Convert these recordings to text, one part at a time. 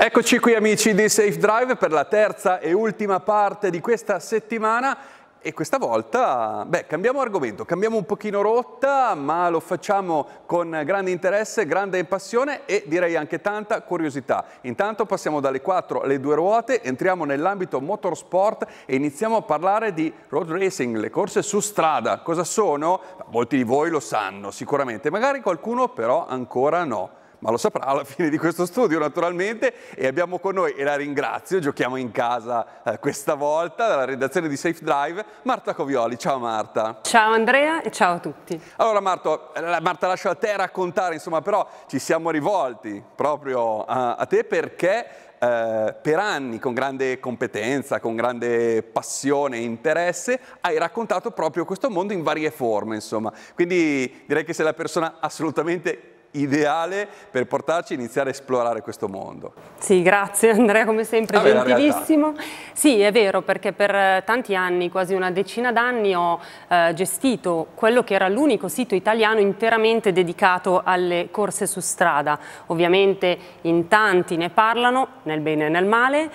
Eccoci qui amici di Safe Drive per la terza e ultima parte di questa settimana e questa volta, beh, cambiamo argomento, cambiamo un pochino rotta, ma lo facciamo con grande interesse, grande passione e direi anche tanta curiosità. Intanto passiamo dalle quattro alle due ruote, entriamo nell'ambito motorsport e iniziamo a parlare di road racing, le corse su strada. Cosa sono? Molti di voi lo sanno sicuramente, magari qualcuno però ancora no ma lo saprà alla fine di questo studio naturalmente e abbiamo con noi, e la ringrazio, giochiamo in casa eh, questa volta dalla redazione di Safe Drive, Marta Covioli. Ciao Marta. Ciao Andrea e ciao a tutti. Allora Marta, eh, Marta lascio a te raccontare, insomma però ci siamo rivolti proprio a, a te perché eh, per anni con grande competenza, con grande passione e interesse hai raccontato proprio questo mondo in varie forme, insomma. Quindi direi che sei la persona assolutamente ideale per portarci a iniziare a esplorare questo mondo. Sì, grazie Andrea, come sempre, Vabbè, gentilissimo. Sì, è vero, perché per eh, tanti anni, quasi una decina d'anni, ho eh, gestito quello che era l'unico sito italiano interamente dedicato alle corse su strada. Ovviamente in tanti ne parlano, nel bene e nel male,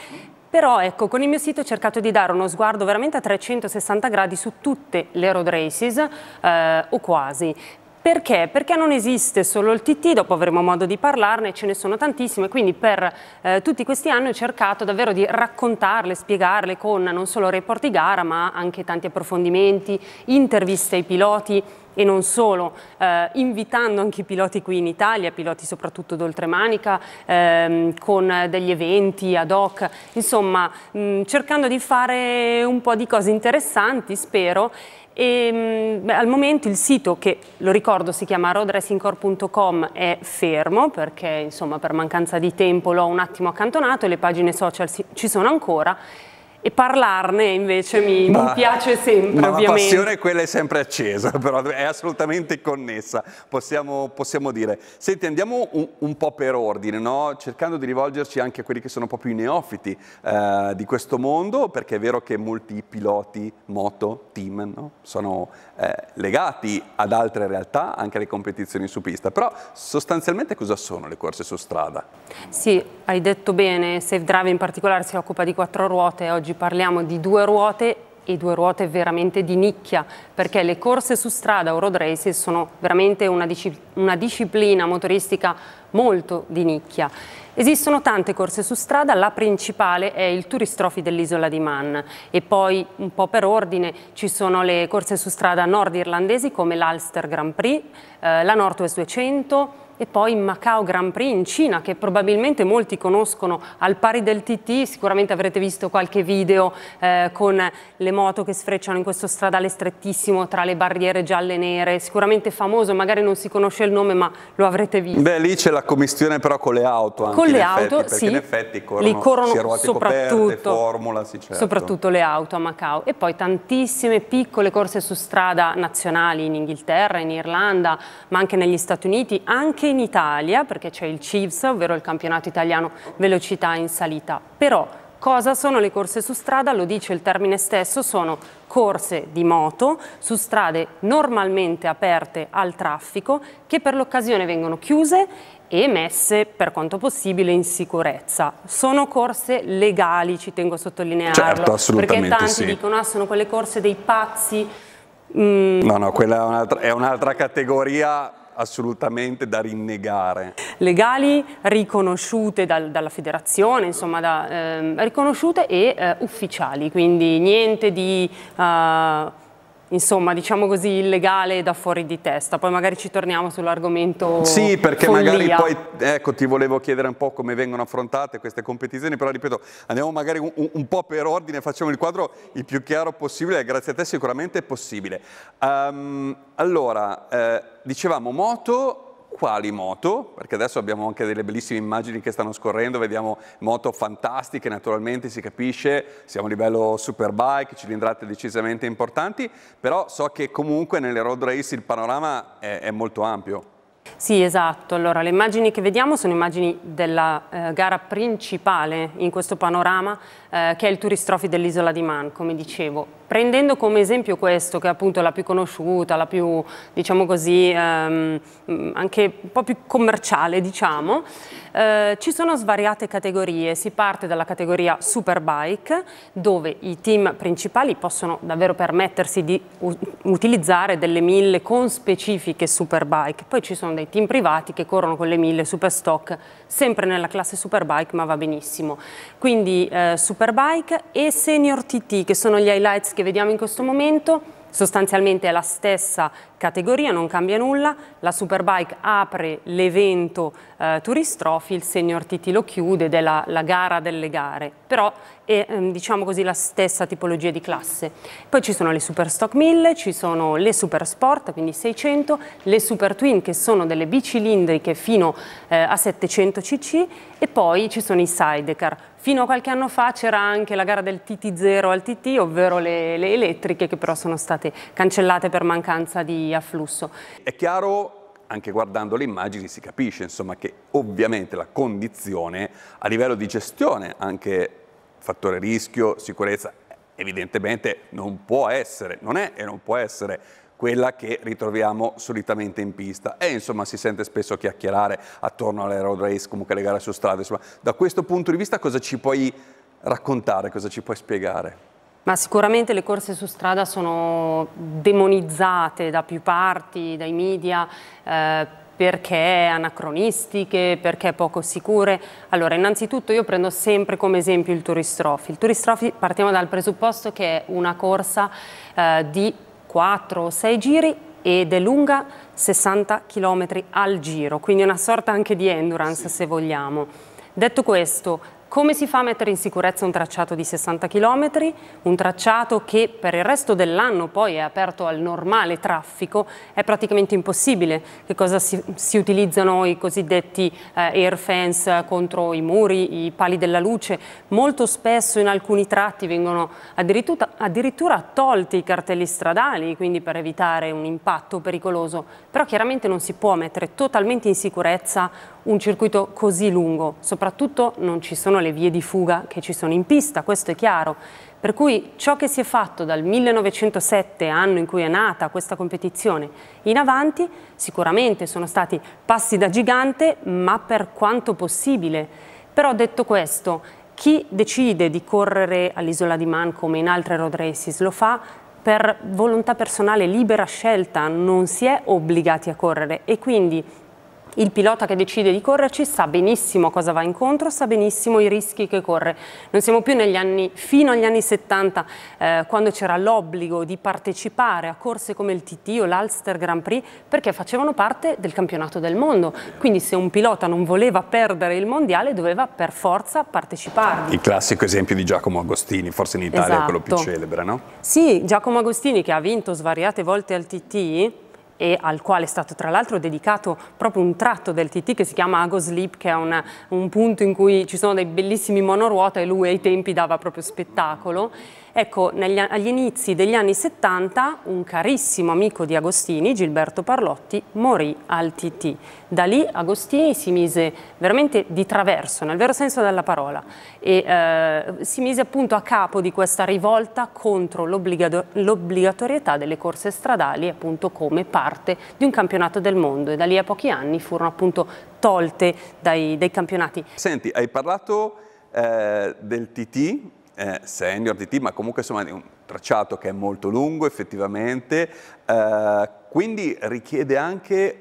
però ecco, con il mio sito ho cercato di dare uno sguardo veramente a 360 gradi su tutte le road races, eh, o quasi, perché? Perché non esiste solo il TT, dopo avremo modo di parlarne, ce ne sono tantissime, quindi per eh, tutti questi anni ho cercato davvero di raccontarle, spiegarle con non solo report di gara, ma anche tanti approfondimenti, interviste ai piloti, e non solo, eh, invitando anche i piloti qui in Italia, piloti soprattutto d'oltremanica, ehm, con degli eventi ad hoc, insomma mh, mm, cercando di fare un po' di cose interessanti, spero, e, ehm, beh, al momento il sito, che lo ricordo si chiama roaddressingcore.com, è fermo perché insomma, per mancanza di tempo l'ho un attimo accantonato, le pagine social ci sono ancora e parlarne invece mi, ma, mi piace sempre. Ma ovviamente. la passione quella è sempre accesa, però è assolutamente connessa, possiamo, possiamo dire. Senti, andiamo un, un po' per ordine, no? cercando di rivolgerci anche a quelli che sono proprio i neofiti eh, di questo mondo, perché è vero che molti piloti, moto, team no? sono eh, legati ad altre realtà, anche alle competizioni su pista, però sostanzialmente cosa sono le corse su strada? Sì, hai detto bene, Safe Drive in particolare si occupa di quattro ruote, oggi parliamo di due ruote e due ruote veramente di nicchia, perché le corse su strada o road races sono veramente una, una disciplina motoristica molto di nicchia. Esistono tante corse su strada, la principale è il Turistrofi dell'isola di Man e poi un po' per ordine ci sono le corse su strada nordirlandesi come l'Ulster Grand Prix, eh, la Northwest 200, e poi Macao Grand Prix in Cina che probabilmente molti conoscono al pari del TT, sicuramente avrete visto qualche video eh, con le moto che sfrecciano in questo stradale strettissimo tra le barriere gialle e nere, sicuramente famoso, magari non si conosce il nome ma lo avrete visto. Beh lì c'è la commissione però con le auto anche Con le auto effetti, sì, in effetti corrono, lì corrono soprattutto, coperte, formula, sì, certo. soprattutto le auto a Macao e poi tantissime piccole corse su strada nazionali in Inghilterra, in Irlanda ma anche negli Stati Uniti, anche anche in Italia, perché c'è il CIVS, ovvero il campionato italiano velocità in salita, però cosa sono le corse su strada? Lo dice il termine stesso, sono corse di moto su strade normalmente aperte al traffico che per l'occasione vengono chiuse e messe per quanto possibile in sicurezza. Sono corse legali, ci tengo a sottolinearlo, certo, perché tanti sì. dicono ah, sono quelle corse dei pazzi. Mm. No, no, mm. quella è un'altra un categoria assolutamente da rinnegare. Legali riconosciute dal, dalla federazione, insomma, da, eh, riconosciute e eh, ufficiali, quindi niente di... Uh, insomma, diciamo così, illegale da fuori di testa. Poi magari ci torniamo sull'argomento. Sì, perché follia. magari poi, ecco, ti volevo chiedere un po' come vengono affrontate queste competizioni, però ripeto, andiamo magari un, un po' per ordine, facciamo il quadro il più chiaro possibile, grazie a te sicuramente è possibile. Um, allora, eh, dicevamo moto, quali moto, perché adesso abbiamo anche delle bellissime immagini che stanno scorrendo, vediamo moto fantastiche, naturalmente si capisce, siamo a livello superbike, cilindrate decisamente importanti, però so che comunque nelle road race il panorama è, è molto ampio. Sì, esatto. Allora, le immagini che vediamo sono immagini della eh, gara principale in questo panorama, eh, che è il Turistrofi dell'Isola di Man, come dicevo prendendo come esempio questo, che è appunto la più conosciuta, la più, diciamo così, ehm, mm, anche un po' più commerciale, diciamo, eh, ci sono svariate categorie. Si parte dalla categoria superbike, dove i team principali possono davvero permettersi di utilizzare delle mille con specifiche superbike. Poi ci sono dei team privati che corrono con le mille superstock, sempre nella classe superbike, ma va benissimo. Quindi eh, superbike e senior TT, che sono gli highlights che che vediamo in questo momento sostanzialmente è la stessa categoria, non cambia nulla, la Superbike apre l'evento eh, Turistrofi, il Senior TT lo chiude ed è la, la gara delle gare, però è ehm, diciamo così la stessa tipologia di classe. Poi ci sono le Superstock 1000, ci sono le Supersport, quindi 600, le Super Twin che sono delle bicilindriche fino eh, a 700 cc e poi ci sono i sidecar. Fino a qualche anno fa c'era anche la gara del TT0 al TT, ovvero le, le elettriche che però sono state cancellate per mancanza di afflusso. È chiaro anche guardando le immagini si capisce insomma, che ovviamente la condizione a livello di gestione, anche fattore rischio, sicurezza, evidentemente non può essere, non è e non può essere quella che ritroviamo solitamente in pista. E insomma si sente spesso chiacchierare attorno alle road race, comunque le gare su strada. Insomma, da questo punto di vista cosa ci puoi raccontare, cosa ci puoi spiegare? Ma sicuramente le corse su strada sono demonizzate da più parti, dai media, eh, perché anacronistiche, perché poco sicure. Allora, innanzitutto io prendo sempre come esempio il Turistrofi. Il Turistrofi partiamo dal presupposto che è una corsa eh, di 4 o 6 giri ed è lunga 60 km al giro, quindi una sorta anche di endurance sì. se vogliamo. Detto questo, come si fa a mettere in sicurezza un tracciato di 60 km? Un tracciato che per il resto dell'anno poi è aperto al normale traffico è praticamente impossibile. Che cosa si, si utilizzano i cosiddetti eh, air fence contro i muri, i pali della luce? Molto spesso in alcuni tratti vengono addirittura, addirittura tolti i cartelli stradali, quindi per evitare un impatto pericoloso. Però chiaramente non si può mettere totalmente in sicurezza un circuito così lungo, soprattutto non ci sono le le vie di fuga che ci sono in pista, questo è chiaro. Per cui ciò che si è fatto dal 1907, anno in cui è nata questa competizione, in avanti sicuramente sono stati passi da gigante, ma per quanto possibile. Però detto questo, chi decide di correre all'isola di Man come in altre road races lo fa per volontà personale, libera scelta, non si è obbligati a correre e quindi il pilota che decide di correrci sa benissimo cosa va incontro, sa benissimo i rischi che corre. Non siamo più negli anni, fino agli anni 70, eh, quando c'era l'obbligo di partecipare a corse come il TT o l'Alster Grand Prix, perché facevano parte del campionato del mondo. Quindi se un pilota non voleva perdere il mondiale, doveva per forza partecipare. Il classico esempio di Giacomo Agostini, forse in Italia esatto. è quello più esatto. celebre, no? Sì, Giacomo Agostini che ha vinto svariate volte al TT, e al quale è stato tra l'altro dedicato proprio un tratto del TT che si chiama Ago Sleep, che è una, un punto in cui ci sono dei bellissimi monoruota e lui ai tempi dava proprio spettacolo. Ecco, negli, agli inizi degli anni 70 un carissimo amico di Agostini, Gilberto Parlotti, morì al TT. Da lì Agostini si mise veramente di traverso, nel vero senso della parola, e eh, si mise appunto a capo di questa rivolta contro l'obbligatorietà delle corse stradali appunto come parte di un campionato del mondo e da lì a pochi anni furono appunto tolte dai, dai campionati. Senti, hai parlato eh, del TT eh, senior di team, ma comunque insomma è un tracciato che è molto lungo effettivamente, eh, quindi richiede anche,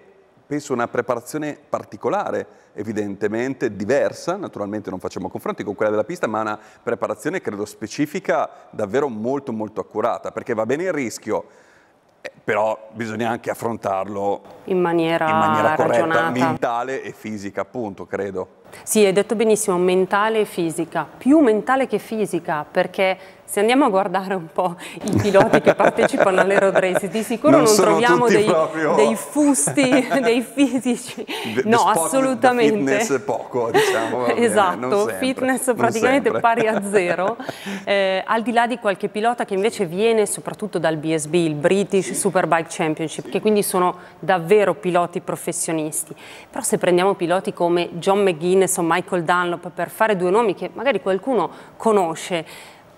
penso, una preparazione particolare, evidentemente diversa, naturalmente non facciamo confronti con quella della pista, ma una preparazione credo specifica davvero molto molto accurata, perché va bene il rischio, però bisogna anche affrontarlo in maniera, in maniera corretta, ragionata. mentale e fisica appunto, credo. Sì, hai detto benissimo, mentale e fisica, più mentale che fisica, perché se andiamo a guardare un po' i piloti che partecipano alle road race, di sicuro non, non troviamo dei, proprio... dei, fusti, dei fisici. The, no, assolutamente. Fitness poco, diciamo. esatto, sempre, fitness praticamente pari a zero. Eh, al di là di qualche pilota che invece viene soprattutto dal BSB, il British Super Superbike Championship, che quindi sono davvero piloti professionisti. Però se prendiamo piloti come John McGuinness o Michael Dunlop, per fare due nomi che magari qualcuno conosce,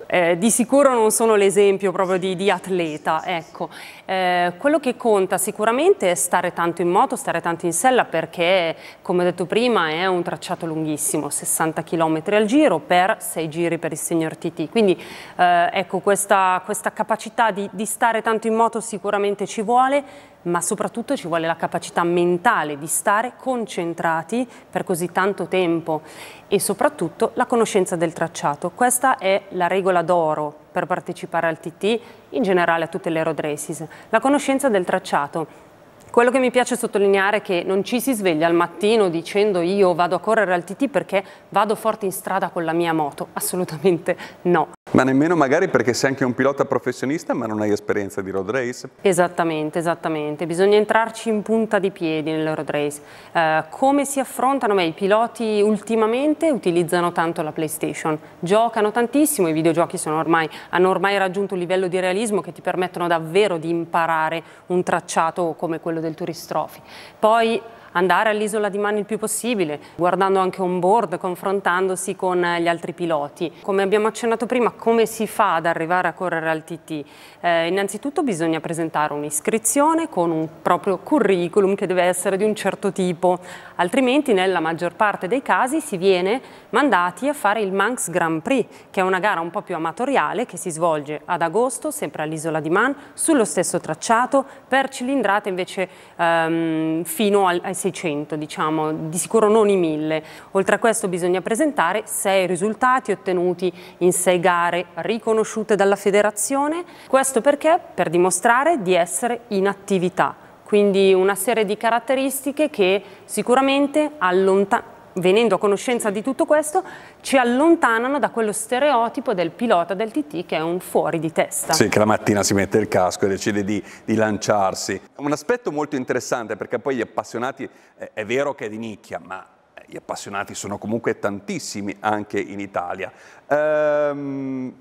eh, di sicuro non sono l'esempio proprio di, di atleta, ecco. eh, quello che conta sicuramente è stare tanto in moto, stare tanto in sella perché, come ho detto prima, è un tracciato lunghissimo, 60 km al giro per 6 giri per il signor TT. Quindi eh, ecco, questa, questa capacità di, di stare tanto in moto sicuramente ci vuole, ma soprattutto ci vuole la capacità mentale di stare concentrati per così tanto tempo e soprattutto la conoscenza del tracciato. Questa è la regola d'oro per partecipare al TT, in generale a tutte le road races, la conoscenza del tracciato. Quello che mi piace sottolineare è che non ci si sveglia al mattino dicendo io vado a correre al TT perché vado forte in strada con la mia moto, assolutamente no. Ma nemmeno magari perché sei anche un pilota professionista ma non hai esperienza di road race? Esattamente, esattamente. Bisogna entrarci in punta di piedi nel road race. Uh, come si affrontano? Beh, i piloti ultimamente utilizzano tanto la PlayStation, giocano tantissimo, i videogiochi ormai, hanno ormai raggiunto un livello di realismo che ti permettono davvero di imparare un tracciato come quello del Turistrofi. Poi andare all'isola di mano il più possibile, guardando anche on board, confrontandosi con eh, gli altri piloti. Come abbiamo accennato prima, come si fa ad arrivare a correre al TT? Eh, innanzitutto bisogna presentare un'iscrizione con un proprio curriculum che deve essere di un certo tipo, altrimenti nella maggior parte dei casi si viene mandati a fare il Manx Grand Prix, che è una gara un po' più amatoriale che si svolge ad agosto, sempre all'isola di Man, sullo stesso tracciato, per cilindrate invece ehm, fino al, ai 600, diciamo, di sicuro non i 1000. Oltre a questo bisogna presentare sei risultati ottenuti in sei gare riconosciute dalla federazione. Questo perché? Per dimostrare di essere in attività. Quindi una serie di caratteristiche che sicuramente allontanano venendo a conoscenza di tutto questo, ci allontanano da quello stereotipo del pilota del TT che è un fuori di testa. Sì, che la mattina si mette il casco e decide di, di lanciarsi. Un aspetto molto interessante perché poi gli appassionati, è, eh, è vero che è di nicchia, ma eh, gli appassionati sono comunque tantissimi anche in Italia. Ehm,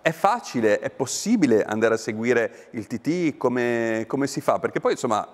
è facile, è possibile andare a seguire il TT? Come, come si fa? Perché poi insomma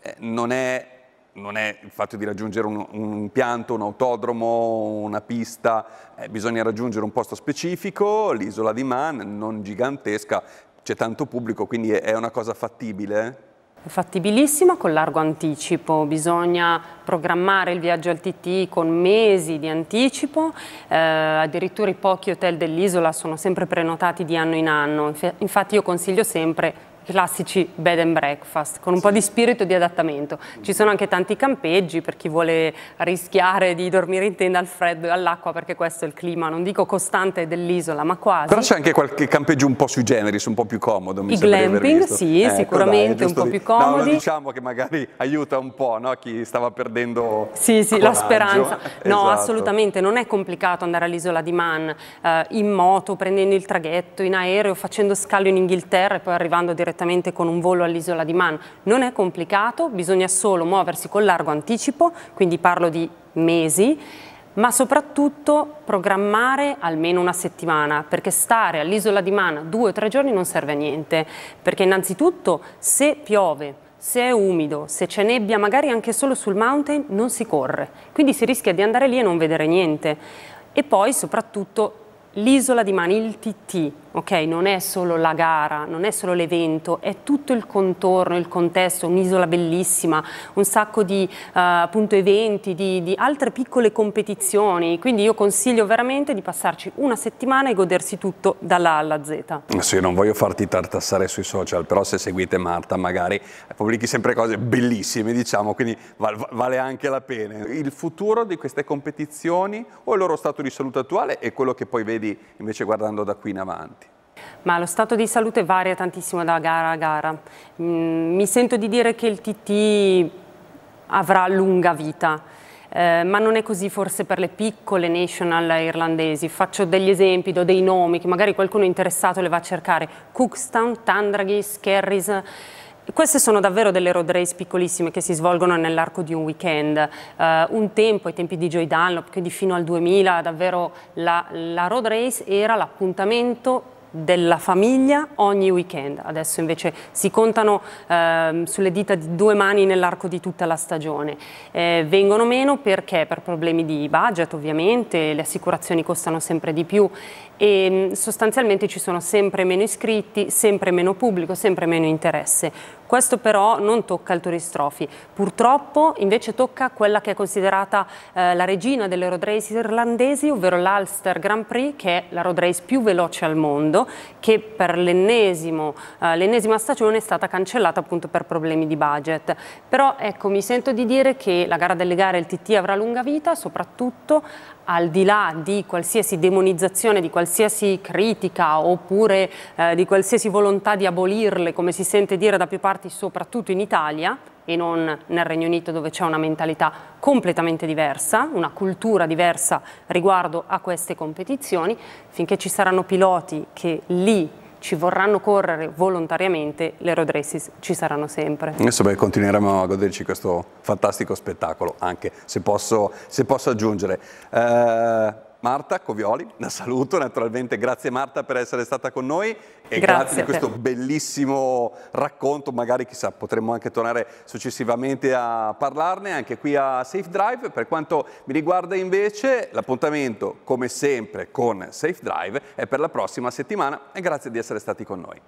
eh, non è non è il fatto di raggiungere un, un impianto, un autodromo, una pista, eh, bisogna raggiungere un posto specifico, l'isola di Man non gigantesca, c'è tanto pubblico, quindi è, una cosa fattibile? È fattibilissima con largo anticipo, bisogna programmare il viaggio al TT con mesi di anticipo, eh, addirittura i pochi hotel dell'isola sono sempre prenotati di anno in anno, infatti io consiglio sempre classici bed and breakfast, con un sì. po' di spirito di adattamento. Ci sono anche tanti campeggi per chi vuole rischiare di dormire in tenda al freddo e all'acqua, perché questo è il clima, non dico costante dell'isola, ma quasi. Però c'è anche qualche campeggio un po' sui generis, un po' più comodo, mi I glamping, sì, eh, sicuramente, dai, un po' più comodi. No, diciamo che magari aiuta un po' no? chi stava perdendo Sì, sì, coraggio. la speranza. No, esatto. assolutamente, non è complicato andare all'isola di Man eh, in moto, prendendo il traghetto, in aereo, facendo scalo in Inghilterra e poi arrivando direttamente direttamente con un volo all'isola di Man. Non è complicato, bisogna solo muoversi con largo anticipo, quindi parlo di mesi, ma soprattutto programmare almeno una settimana, perché stare all'isola di Man due o tre giorni non serve a niente, perché innanzitutto se piove, se è umido, se c'è nebbia, magari anche solo sul mountain, non si corre, quindi si rischia di andare lì e non vedere niente. E poi soprattutto l'isola di Man, il TT, ok? Non è solo la gara, non è solo l'evento, è tutto il contorno, il contesto, un'isola bellissima, un sacco di uh, appunto, eventi, di, di, altre piccole competizioni, quindi io consiglio veramente di passarci una settimana e godersi tutto dalla A alla Z. Sì, non voglio farti tartassare sui social, però se seguite Marta magari eh, pubblichi sempre cose bellissime, diciamo, quindi val vale anche la pena. Il futuro di queste competizioni o il loro stato di salute attuale e quello che poi vedi invece guardando da qui in avanti? Ma lo stato di salute varia tantissimo da gara a gara. Mm, mi sento di dire che il TT avrà lunga vita, eh, ma non è così forse per le piccole national irlandesi. Faccio degli esempi, do dei nomi che magari qualcuno interessato le va a cercare. Cookstown, Tandragis, Kerris. Queste sono davvero delle road race piccolissime che si svolgono nell'arco di un weekend. Uh, un tempo, ai tempi di Joy Dunlop, quindi fino al 2000, davvero la, la road race era l'appuntamento della famiglia ogni weekend. Adesso invece si contano eh, sulle dita di due mani nell'arco di tutta la stagione. Eh, vengono meno perché per problemi di budget ovviamente, le assicurazioni costano sempre di più e mm, sostanzialmente ci sono sempre meno iscritti, sempre meno pubblico, sempre meno interesse. Questo però non tocca il turistrofi, purtroppo invece tocca quella che è considerata eh, la regina delle road race irlandesi, ovvero l'Ulster Grand Prix, che è la road race più veloce al mondo, che per eh, l'ennesima eh, stagione è stata cancellata appunto per problemi di budget. Però ecco, mi sento di dire che la gara delle gare il TT avrà lunga vita, soprattutto al di là di qualsiasi demonizzazione di qualsiasi qualsiasi critica oppure eh, di qualsiasi volontà di abolirle, come si sente dire da più parti, soprattutto in Italia e non nel Regno Unito dove c'è una mentalità completamente diversa, una cultura diversa riguardo a queste competizioni, finché ci saranno piloti che lì ci vorranno correre volontariamente, le road races ci saranno sempre. Insomma, continueremo a goderci questo fantastico spettacolo, anche se posso, se posso aggiungere. Eh Marta Covioli, la saluto naturalmente, grazie Marta per essere stata con noi e grazie, grazie per questo bellissimo racconto, magari chissà potremmo anche tornare successivamente a parlarne anche qui a Safe Drive, per quanto mi riguarda invece l'appuntamento come sempre con Safe Drive è per la prossima settimana e grazie di essere stati con noi.